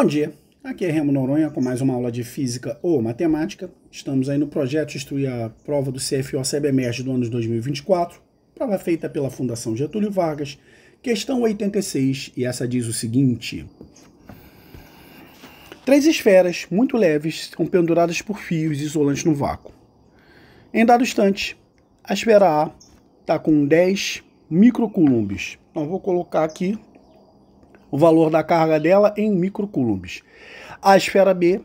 Bom dia, aqui é Remo Noronha com mais uma aula de Física ou Matemática. Estamos aí no projeto Instruir a Prova do CFO CBMERG do ano de 2024, prova feita pela Fundação Getúlio Vargas, questão 86, e essa diz o seguinte. Três esferas, muito leves, são penduradas por fios isolantes no vácuo. Em dado instante, a esfera A está com 10 microcoulombs. Então vou colocar aqui o valor da carga dela em microcoulombs. A esfera B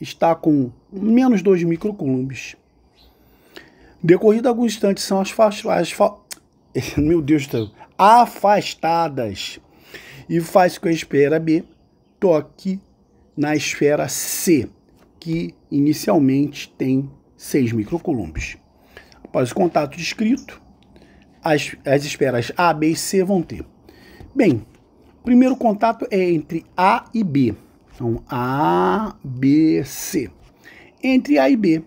está com menos 2 microcoulombs. Decorrido alguns instantes, são as faixas. meu Deus do céu. Afastadas. E faz com que a esfera B toque na esfera C, que inicialmente tem 6 microcoulombs. Após o contato descrito, as, as esferas A, B e C vão ter. Bem, Primeiro contato é entre A e B. Então, A, B, C. Entre A e B,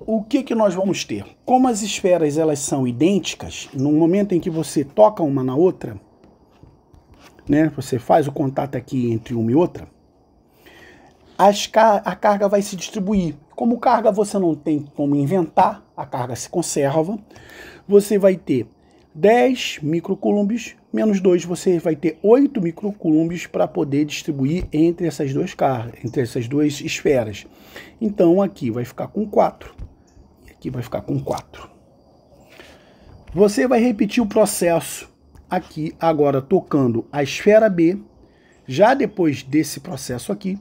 o que, que nós vamos ter? Como as esferas elas são idênticas, no momento em que você toca uma na outra, né, você faz o contato aqui entre uma e outra, as, a carga vai se distribuir. Como carga você não tem como inventar, a carga se conserva, você vai ter 10 microcoulombs menos 2, você vai ter 8 microcoulombs para poder distribuir entre essas duas cargas, entre essas duas esferas. Então aqui vai ficar com 4 e aqui vai ficar com 4. Você vai repetir o processo aqui agora tocando a esfera B, já depois desse processo aqui,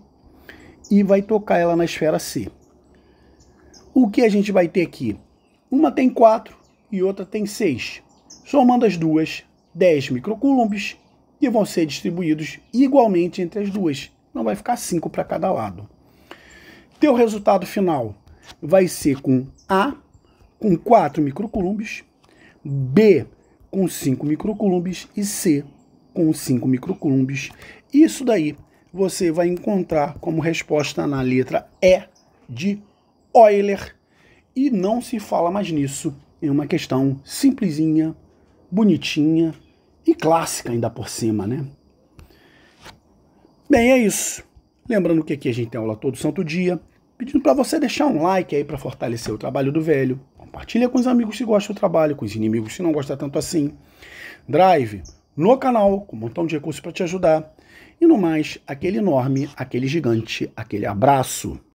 e vai tocar ela na esfera C. O que a gente vai ter aqui? Uma tem 4 e outra tem 6. Somando as duas, 10 microcoulombs que vão ser distribuídos igualmente entre as duas. Não vai ficar 5 para cada lado. Teu resultado final vai ser com A com 4 microcoulombs, B com 5 microcoulombs e C com 5 microcoulombs. Isso daí você vai encontrar como resposta na letra E de Euler. E não se fala mais nisso. É uma questão simplesinha bonitinha e clássica ainda por cima, né? Bem, é isso. Lembrando que aqui a gente tem aula todo santo dia, pedindo para você deixar um like aí para fortalecer o trabalho do velho. Compartilha com os amigos que gostam do trabalho, com os inimigos que não gostam tanto assim. Drive no canal com um montão de recursos para te ajudar. E no mais, aquele enorme, aquele gigante, aquele abraço.